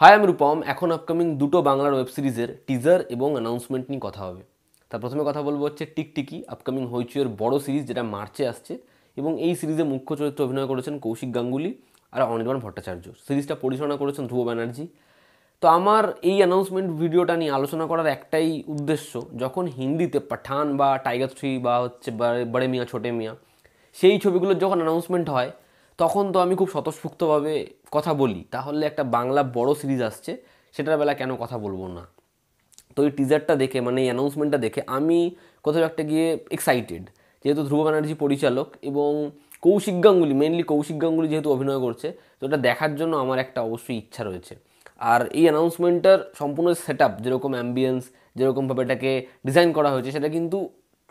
high আমি রূপম এখন upcoming দুটো বাংলার ওয়েব সিরিজের টিজার এবং অ্যানাউন্সমেন্ট নিয়ে কথা হবে তার প্রথমে কথা বলবো হচ্ছে টিকটিকি আপকামিং হইচুয়ের বড় সিরিজ যেটা মার্চে আসছে এবং এই সিরিজে মুখ্য চরিত্র অভিনয় করেছেন কৌশিক গাঙ্গুলি আর অনির্বাণ ভট্টাচার্য সিরিজটা পরিচালনা করেছেন ধ্রুব ব্যানার্জি তো আমার এই অ্যানাউন্সমেন্ট ভিডিওটা নিয়ে আলোচনা করার একটাই উদ্দেশ্য যখন হিন্দিতে পাঠান বা টাইগার থ্রি বা হচ্ছে বড়ে মিয়া ছোটে মিয়া সেই ছবিগুলোর যখন অ্যানাউন্সমেন্ট হয় তখন তো আমি খুব স্বতঃস্ফূর্তভাবে কথা বলি তাহলে একটা বাংলা বড় সিরিজ আসছে সেটার বেলা কেন কথা বলবো না তো এই টিজারটা দেখে মানে এই অ্যানাউন্সমেন্টটা দেখে আমি কোথাও একটা গিয়ে এক্সাইটেড যেহেতু ধ্রুব ব্যানার্জি পরিচালক এবং কৌশিক গাঙ্গুলি মেনলি কৌশিক গাঙ্গুলি যেহেতু অভিনয় করছে তো ওটা দেখার জন্য আমার একটা অবশ্যই ইচ্ছা রয়েছে আর এই অ্যানাউন্সমেন্টটার সম্পূর্ণ সেট আপ যেরকম অ্যাম্বিয়েন্স যেরকমভাবে এটাকে ডিজাইন করা হয়েছে সেটা কিন্তু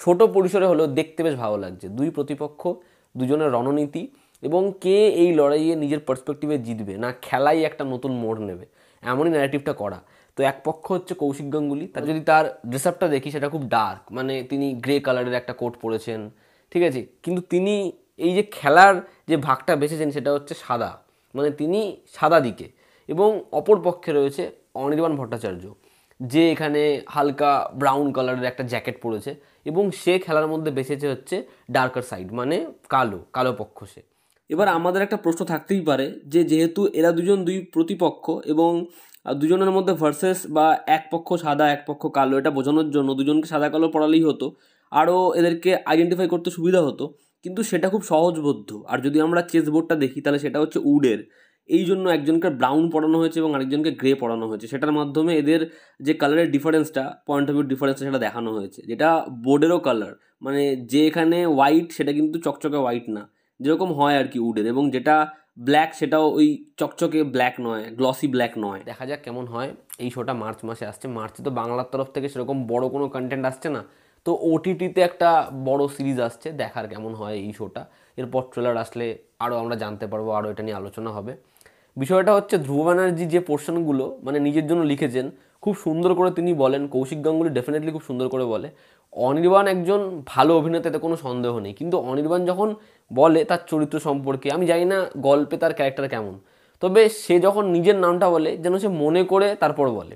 ছোট পরিসরে হলেও দেখতে বেশ ভালো লাগছে দুই প্রতিপক্ষ দুজনের রণনীতি এবং কে এই লড়াইয়ে নিজের পার্সপেক্টিভে জিতবে না খেলাই একটা নতুন মোড় নেবে এমনই ন্যারেটিভটা করা তো এক পক্ষ হচ্ছে কৌশিক গাঙ্গুলি তার যদি তার ড্রেস আপটা দেখি সেটা খুব ডার্ক মানে তিনি গ্রে কালারের একটা কোট পরেছেন ঠিক আছে কিন্তু তিনি এই যে খেলার যে ভাগটা বেছেছেন সেটা হচ্ছে সাদা মানে তিনি সাদা দিকে এবং অপর পক্ষে রয়েছে অনির্বাণ ভট্টাচার্য যে এখানে হালকা ব্রাউন কালারের একটা জ্যাকেট পরেছে এবং সে খেলার মধ্যে বেছেছে হচ্ছে ডার্কার সাইড মানে কালো কালো পক্ষ সে এবার আমাদের একটা প্রশ্ন থাকতেই পারে যে যেহেতু এরা দুজন দুই প্রতিপক্ষ এবং দুজনের মধ্যে ভার্সেস বা এক পক্ষ সাদা এক পক্ষ কালো এটা বোঝানোর জন্য দুজনকে সাদা কালো পড়ালেই হতো আরও এদেরকে আইডেন্টিফাই করতে সুবিধা হতো কিন্তু সেটা খুব সহজবোধ্য আর যদি আমরা চেস বোর্ডটা দেখি তাহলে সেটা হচ্ছে উডের এই জন্য একজনকে ব্রাউন পড়ানো হয়েছে এবং আরেকজনকে গ্রে পড়ানো হয়েছে সেটার মাধ্যমে এদের যে কালারের ডিফারেন্সটা পয়েন্ট অফ ভিউ ডিফারেন্সটা সেটা দেখানো হয়েছে যেটা বোর্ডেরও কালার মানে যে এখানে হোয়াইট সেটা কিন্তু চকচকে হোয়াইট না যেরকম হয় আর কি উডের এবং যেটা ব্ল্যাক সেটাও ওই চকচকে ব্ল্যাক নয় গ্লসি ব্ল্যাক নয় দেখা যাক কেমন হয় এই শোটা মার্চ মাসে আসছে মার্চে তো বাংলার তরফ থেকে সেরকম বড় কোনো কন্টেন্ট আসছে না তো ওটিটিতে একটা বড় সিরিজ আসছে দেখার কেমন হয় এই শোটা এরপর ট্রেলার আসলে আরও আমরা জানতে পারবো আরও এটা নিয়ে আলোচনা হবে বিষয়টা হচ্ছে ধ্রুব ব্যানার্জি যে পোর্শনগুলো মানে নিজের জন্য লিখেছেন খুব সুন্দর করে তিনি বলেন কৌশিক গাঙ্গুলি ডেফিনেটলি খুব সুন্দর করে বলে অনির্বাণ একজন ভালো অভিনেতা এতে কোনো সন্দেহ নেই কিন্তু অনির্বাণ যখন বলে তার চরিত্র সম্পর্কে আমি জানি না গল্পে তার ক্যারেক্টার কেমন তবে সে যখন নিজের নামটা বলে যেন সে মনে করে তারপর বলে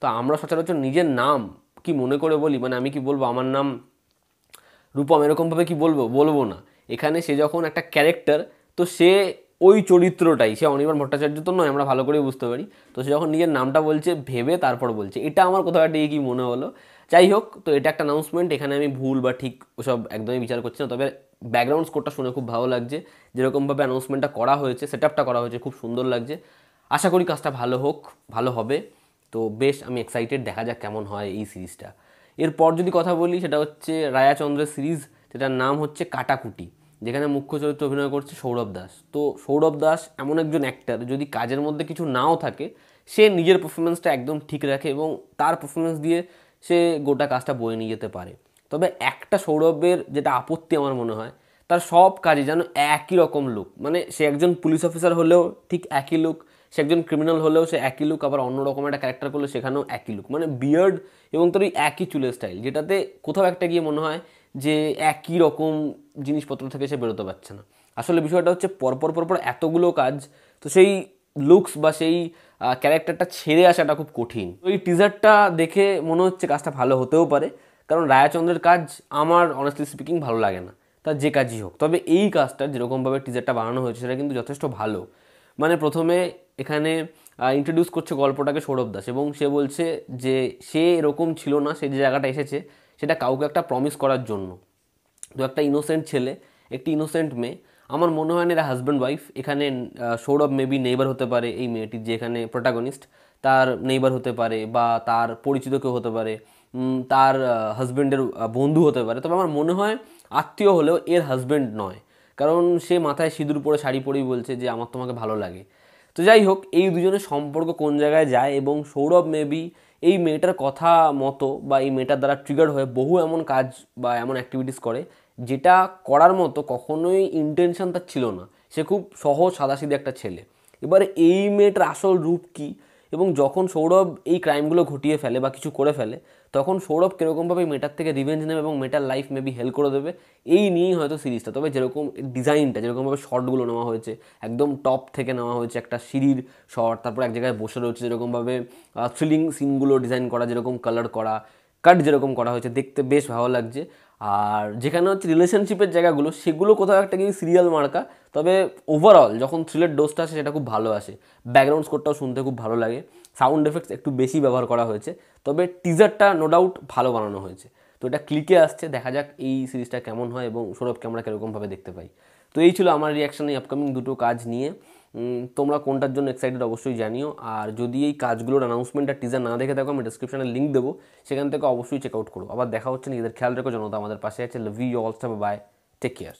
তো আমরা সচরাচর নিজের নাম কি মনে করে বলি মানে আমি কি বলবো আমার নাম রূপম এরকমভাবে কি বলবো বলবো না এখানে সে যখন একটা ক্যারেক্টার তো সে ওই চরিত্রটাই সে অনির্বাণ ভট্টাচার্য তো নয় আমরা ভালো করেই বুঝতে পারি তো সে যখন নিজের নামটা বলছে ভেবে তারপর বলছে এটা আমার কোথাও একটা কি মনে হলো যাই হোক তো এটা একটা অ্যানাউন্সমেন্ট এখানে আমি ভুল বা ঠিক ওসব একদমই বিচার করছি না তবে ব্যাকগ্রাউন্ড স্কোরটা শুনে খুব ভালো লাগছে যেরকমভাবে অ্যানাউন্সমেন্টটা করা হয়েছে সেট করা হয়েছে খুব সুন্দর লাগছে আশা করি কাজটা ভালো হোক ভালো হবে তো বেশ আমি এক্সাইটেড দেখা যাক কেমন হয় এই সিরিজটা এরপর যদি কথা বলি সেটা হচ্ছে রায়াচন্দ্রের সিরিজ যেটার নাম হচ্ছে কাটাকুটি যেখানে মুখ্য চরিত্রে অভিনয় করছে সৌরভ দাস তো সৌরভ দাস এমন একজন অ্যাক্টার যদি কাজের মধ্যে কিছু নাও থাকে সে নিজের পারফরমেন্সটা একদম ঠিক রাখে এবং তার পারফরমেন্স দিয়ে সে গোটা কাজটা বয়ে নিয়ে যেতে পারে তবে একটা সৌরভের যেটা আপত্তি আমার মনে হয় তার সব কাজে যেন একই রকম লুক মানে সে একজন পুলিশ অফিসার হলেও ঠিক একই লুক সে একজন ক্রিমিনাল হলেও সে একই লুক আবার অন্য রকম একটা ক্যারেক্টার করলে সেখানেও একই লুক মানে বিয়ার্ড এবং তার ওই একই চুলের স্টাইল যেটাতে কোথাও একটা গিয়ে মনে হয় যে একই রকম জিনিসপত্র থেকে সে বেরোতে পারছে না আসলে বিষয়টা হচ্ছে পরপর পরপর এতগুলো কাজ তো সেই লুকস বা সেই ক্যারেক্টারটা ছেড়ে আসাটা খুব কঠিন ওই টিজারটা দেখে মনে হচ্ছে কাজটা ভালো হতেও পারে কারণ রায়াচন্দ্রের কাজ আমার অনেস্টলি স্পিকিং ভালো লাগে না তার যে কাজই হোক তবে এই কাজটা যেরকমভাবে টিজারটা বানানো হয়েছে সেটা কিন্তু যথেষ্ট ভালো মানে প্রথমে এখানে ইন্ট্রোডিউস করছে গল্পটাকে সৌরভ দাস এবং সে বলছে যে সে এরকম ছিল না সে যে জায়গাটা এসেছে সেটা কাউকে একটা প্রমিস করার জন্য তো একটা ইনোসেন্ট ছেলে একটি ইনোসেন্ট মেয়ে আমার মনে হয় না এরা হাজব্যান্ড ওয়াইফ এখানে সৌরভ মেবি নেইবার হতে পারে এই মেয়েটির যে এখানে প্রোটাগনিস্ট তার নেইবার হতে পারে বা তার পরিচিত কেউ হতে পারে তার হাজব্যান্ডের বন্ধু হতে পারে তবে আমার মনে হয় আত্মীয় হলেও এর হাজব্যান্ড নয় কারণ সে মাথায় সিঁদুর পরে শাড়ি পরেই বলছে যে আমার তোমাকে ভালো লাগে তো যাই হোক এই দুজনের সম্পর্ক কোন জায়গায় যায় এবং সৌরভ মেবি এই মেয়েটার কথা মতো বা এই মেয়েটার দ্বারা ট্রিগার হয়ে বহু এমন কাজ বা এমন অ্যাক্টিভিটিস করে যেটা করার মতো কখনোই ইন্টেনশন তার ছিল না সে খুব সহজ সাদাসিদে একটা ছেলে এবারে এই মেয়েটার আসল রূপ কী এবং যখন সৌরভ এই ক্রাইমগুলো ঘটিয়ে ফেলে বা কিছু করে ফেলে তখন সৌরভ কীরকমভাবে মেটার থেকে রিভেঞ্জ নেবে এবং মেটার লাইফ মেবি হেল্প করে দেবে এই নিয়েই হয়তো সিরিজটা তবে যেরকম ডিজাইনটা যেরকমভাবে শর্টগুলো নেওয়া হয়েছে একদম টপ থেকে নেওয়া হয়েছে একটা সিঁড়ির শর্ট তারপর এক জায়গায় বসে রয়েছে যেরকমভাবে থ্রিলিং সিনগুলো ডিজাইন করা যেরকম কালার করা কাট যেরকম করা হয়েছে দেখতে বেশ ভালো লাগছে আর যেখানে হচ্ছে রিলেশনশিপের জায়গাগুলো সেগুলো কোথাও একটা কিন্তু সিরিয়াল মার্কা তবে ওভারঅল যখন থ্রিলের ডোজটা আসে সেটা খুব ভালো আসে ব্যাকগ্রাউন্ড স্কোরটাও শুনতে খুব ভালো লাগে সাউন্ড এফেক্টস একটু বেশি ব্যবহার করা হয়েছে তবে টিজারটা নো ডাউট ভালো বানানো হয়েছে তো এটা ক্লিকে আসছে দেখা যাক এই সিরিজটা কেমন হয় এবং সৌরভকে আমরা কীরকমভাবে দেখতে পাই তো এই ছিল আমার রিয়াকশান এই আপকামিং দুটো কাজ নিয়ে তোমরা কোনটার জন্য এক্সাইটেড অবশ্যই জানিও আর যদি এই কাজগুলোর অ্যানাউন্সমেন্ট আর টিজার না দেখে থাকো আমি ডিসক্রিপশানে লিঙ্ক দেবো সেখান থেকে অবশ্যই চেক আউট করো আবার দেখা হচ্ছে নিজেদের খেয়াল রেখো জনতা আমাদের পাশে আছে love you all star bye take care